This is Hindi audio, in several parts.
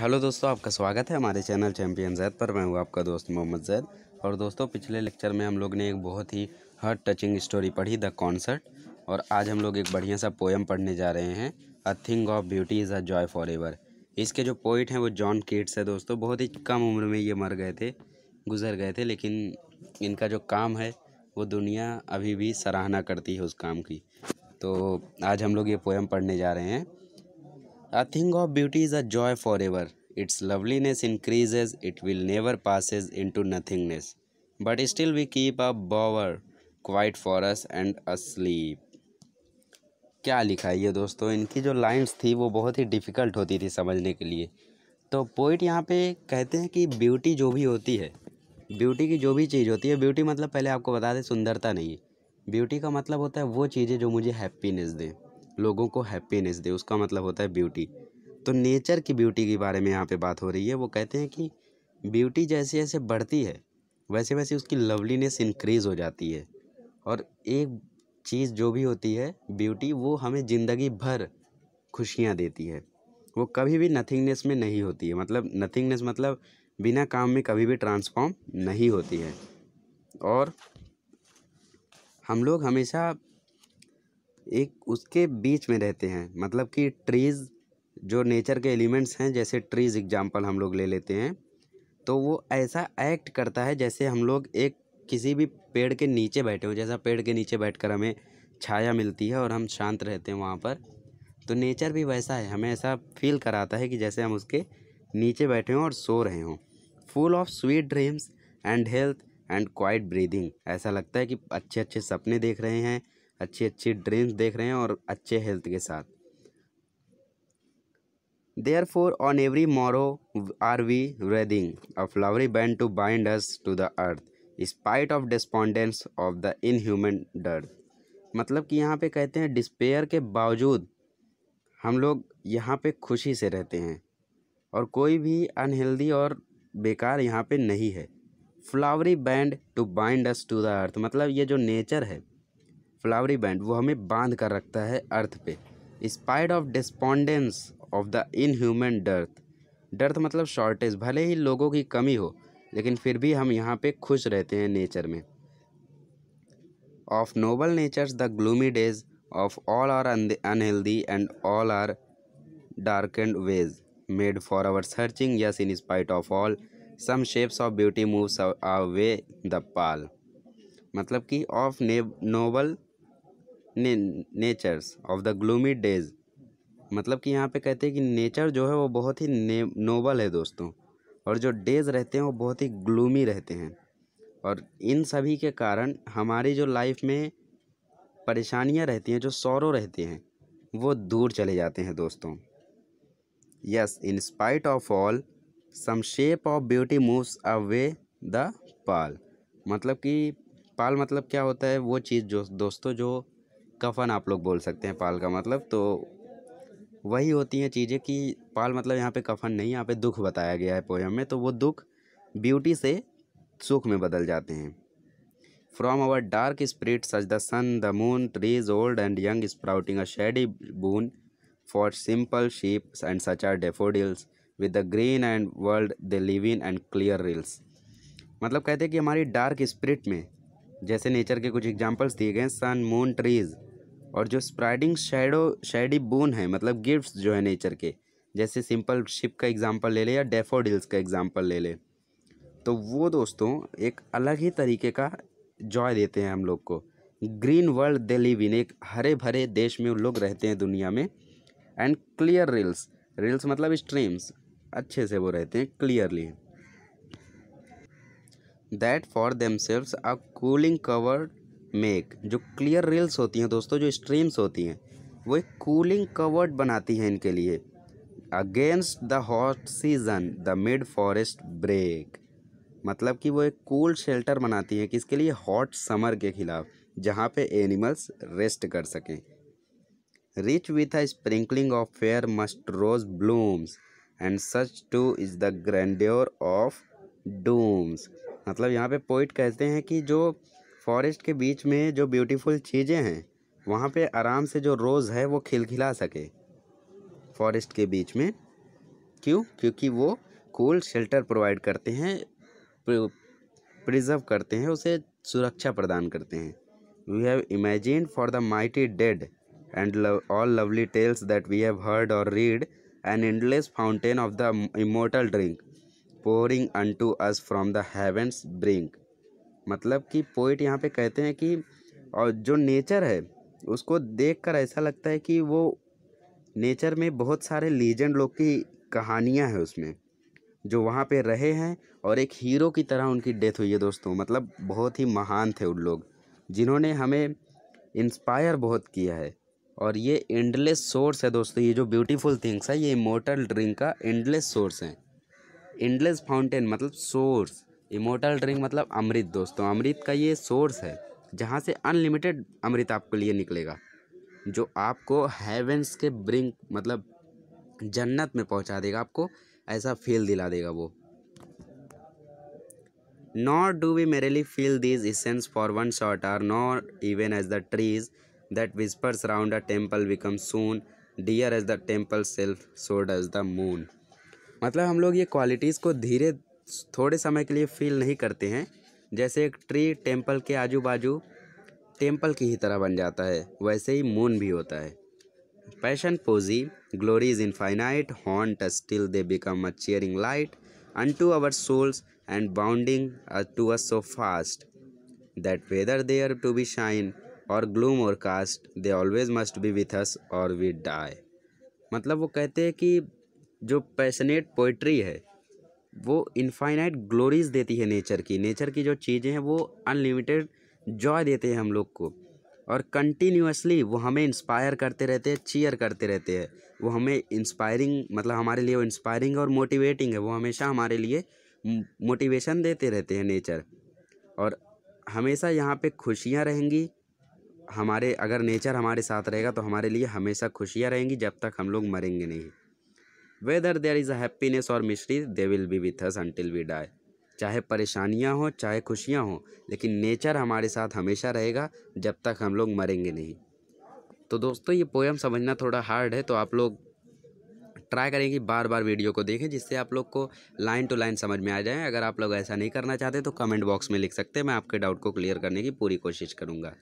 हेलो दोस्तों आपका स्वागत है हमारे चैनल चैम्पियन जैद पर मैं हूँ आपका दोस्त मोहम्मद जैद और दोस्तों पिछले लेक्चर में हम लोग ने एक बहुत ही हार्ट टचिंग स्टोरी पढ़ी द कॉन्सर्ट और आज हम लोग एक बढ़िया सा पोएम पढ़ने जा रहे हैं a thing of beauty is a joy forever इसके जो पोइट हैं वो जॉन किट्स है दोस्तों बहुत ही कम उम्र में ये मर गए थे गुजर गए थे लेकिन इनका जो काम है वो दुनिया अभी भी सराहना करती है उस काम की तो आज हम लोग ये पोएम पढ़ने जा रहे हैं A thing of beauty is a joy forever. Its loveliness increases, it will never passes into nothingness. But still we keep a bower quiet for us and asleep. क्या लिखा है ये दोस्तों इनकी जो लाइंस थी वो बहुत ही डिफ़िकल्ट होती थी समझने के लिए तो पोइट यहाँ पे कहते हैं कि ब्यूटी जो भी होती है ब्यूटी की जो भी चीज़ होती है ब्यूटी मतलब पहले आपको बता दें सुंदरता नहीं ब्यूटी का मतलब होता है वो चीज़ें जो मुझे हैप्पीनेस दें लोगों को हैप्पीनेस दे उसका मतलब होता है ब्यूटी तो नेचर की ब्यूटी के बारे में यहाँ पे बात हो रही है वो कहते हैं कि ब्यूटी जैसे जैसे बढ़ती है वैसे वैसे उसकी लवलीनेस इंक्रीज़ हो जाती है और एक चीज़ जो भी होती है ब्यूटी वो हमें ज़िंदगी भर खुशियाँ देती है वो कभी भी नथिंगनेस में नहीं होती है मतलब नथिंगनेस मतलब बिना काम में कभी भी ट्रांसफॉर्म नहीं होती है और हम लोग हमेशा एक उसके बीच में रहते हैं मतलब कि ट्रीज़ जो नेचर के एलिमेंट्स हैं जैसे ट्रीज़ एग्जाम्पल हम लोग ले लेते हैं तो वो ऐसा एक्ट करता है जैसे हम लोग एक किसी भी पेड़ के नीचे बैठे हों जैसा पेड़ के नीचे बैठकर हमें छाया मिलती है और हम शांत रहते हैं वहाँ पर तो नेचर भी वैसा है हमें ऐसा फील कराता है कि जैसे हम उसके नीचे बैठे हों और सो रहे हों full of sweet dreams and health and quiet breathing ऐसा लगता है कि अच्छे अच्छे सपने देख रहे हैं अच्छी अच्छी ड्रीम्स देख रहे हैं और अच्छे हेल्थ के साथ therefore on every morrow are we wreathing a flowery band to bind us to the earth spite of despondence of the inhuman dearth मतलब कि यहाँ पे कहते हैं डिस्पेयर के बावजूद हम लोग यहाँ पे खुशी से रहते हैं और कोई भी अनहेल्दी और बेकार यहाँ पे नहीं है flowery band to bind us to the earth मतलब ये जो नेचर है फ्लावरी बैंड वो हमें बांध कर रखता है अर्थ पे spite of despondence of the inhuman dearth dearth मतलब शॉर्टेज भले ही लोगों की कमी हो लेकिन फिर भी हम यहाँ पे खुश रहते हैं नेचर में of noble natures the gloomy days of all are unhealthy and all are dark and ways made for our searching yes in spite of all some shapes of beauty moves away the pall मतलब कि ऑफ नोबल ने natures of the gloomy days मतलब कि यहाँ पे कहते हैं कि नेचर जो है वो बहुत ही नोबल है दोस्तों और जो डेज रहते हैं वो बहुत ही ग्लूमी रहते हैं और इन सभी के कारण हमारी जो लाइफ में परेशानियाँ रहती हैं जो सौरव रहते हैं वो दूर चले जाते हैं दोस्तों yes in spite of all some shape of beauty moves away the pall मतलब कि पाल मतलब क्या होता है वो चीज़ जो दोस्तों जो कफन आप लोग बोल सकते हैं पाल का मतलब तो वही होती हैं चीज़ें कि पाल मतलब यहाँ पे कफन नहीं यहाँ पे दुख बताया गया है पोएम में तो वो दुख ब्यूटी से सुख में बदल जाते हैं from our dark spirit such the sun the moon trees old and young sprouting a shady boon for simple sheep and such are daffodils with the green and world the live in and clear rills मतलब कहते हैं कि हमारी डार्क स्प्रिट में जैसे नेचर के कुछ एग्जाम्पल्स दिए गए सन मून ट्रीज़ और जो स्प्राइडिंग शेडो शेडी बोन है मतलब गिफ्ट्स जो है नेचर के जैसे सिंपल शिप का एग्जाम्पल ले ले या डेफोडिल्स का एग्जाम्पल ले ले तो वो दोस्तों एक अलग ही तरीके का जॉय देते हैं हम लोग को green world they live in एक हरे भरे देश में लोग रहते हैं दुनिया में एंड क्लियर रील्स रील्स मतलब स्ट्रीम्स अच्छे से वो रहते हैं clearly that for themselves a cooling covered make जो क्लियर रील्स होती हैं दोस्तों जो स्ट्रीम्स होती हैं वो एक कूलिंग कवर्ड बनाती हैं इनके लिए against the hot season the mid forest break मतलब कि वो एक कूल शेल्टर बनाती हैं किसके लिए हॉट समर के खिलाफ जहाँ पे एनिमल्स रेस्ट कर सकें rich with a sprinkling of fair musk rose blooms and such too is the grand of dooms मतलब यहाँ पे पोइट कहते हैं कि जो फॉरेस्ट के बीच में जो ब्यूटीफुल चीज़ें हैं वहाँ पे आराम से जो रोज़ है वो खिलखिला सके फॉरेस्ट के बीच में क्यों क्योंकि वो कूल शेल्टर प्रोवाइड करते हैं प्रिजर्व करते हैं उसे सुरक्षा प्रदान करते हैं we have imagine for the mighty dead and all lovely tales that we have heard or read an endless fountain of the immortal drink pouring unto us from the heavens brink मतलब कि पोइट यहाँ पे कहते हैं कि और जो नेचर है उसको देखकर ऐसा लगता है कि वो नेचर में बहुत सारे लीजेंड लोग की कहानियाँ हैं उसमें जो वहाँ पे रहे हैं और एक हीरो की तरह उनकी डेथ हुई है दोस्तों मतलब बहुत ही महान थे उन लोग जिन्होंने हमें इंस्पायर बहुत किया है और ये एंडलेस सोर्स है दोस्तों ये जो ब्यूटीफुल थिंग्स है ये मोटर ड्रिंक का एंडलेस सोर्स है एंडलेस फाउंटेन मतलब सोर्स इमोटल ड्रिंक मतलब अमृत दोस्तों अमृत का ये सोर्स है जहाँ से अनलिमिटेड अमृत आपके लिए निकलेगा जो आपको हेवेंस के ब्रिंक मतलब जन्नत में पहुँचा देगा आपको ऐसा फील दिला देगा वो not do we merely feel these essence for one short hour not even as the trees that whispers around a temple become soon dear as the temple self so as the moon मतलब हम लोग ये क्वालिटीज़ को धीरे थोड़े समय के लिए फील नहीं करते हैं जैसे एक ट्री टेम्पल के आजू बाजू टेम्पल की ही तरह बन जाता है वैसे ही मून भी होता है passion poesy glory is infinite haunt still they become a cheering light unto our souls and bounding to us so fast that whether they are to be shine or gloom or cast they always must be with us or we die मतलब वो कहते हैं कि जो पैशनेट पोइट्री है वो इनफाइनाइट ग्लोरीज देती है नेचर की नेचर की जो चीज़ें हैं वो अनलिमिटेड जॉय देते हैं हम लोग को और कंटिन्यूसली वो हमें इंस्पायर करते रहते हैं चीयर करते रहते हैं वो हमें इंस्पायरिंग मतलब हमारे लिए वो इंस्पायरिंग और मोटिवेटिंग है वो हमेशा हमारे लिए मोटिवेशन देते रहते हैं नेचर और हमेशा यहाँ पे खुशियाँ रहेंगी हमारे अगर नेचर हमारे साथ रहेगा तो हमारे लिए हमेशा खुशियाँ रहेंगी जब तक हम लोग मरेंगे नहीं whether there is a happiness or misery they will be with us until we die चाहे परेशानियाँ हों चाहे खुशियाँ हों लेकिन नेचर हमारे साथ हमेशा रहेगा जब तक हम लोग मरेंगे नहीं तो दोस्तों ये पोएम समझना थोड़ा हार्ड है तो आप लोग ट्राई करेंगे बार बार वीडियो को देखें जिससे आप लोग को लाइन टू लाइन समझ में आ जाए अगर आप लोग ऐसा नहीं करना चाहते तो कमेंट बॉक्स में लिख सकते हैं मैं आपके डाउट को क्लियर करने की पूरी कोशिश करूँगा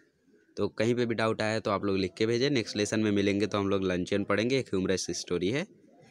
तो कहीं पे भी डाउट आया तो आप लोग लिख के भेजें नेक्स्ट लेसन में मिलेंगे तो हम लोग लंचन पढ़ेंगे एक ह्यूमरस स्टोरी है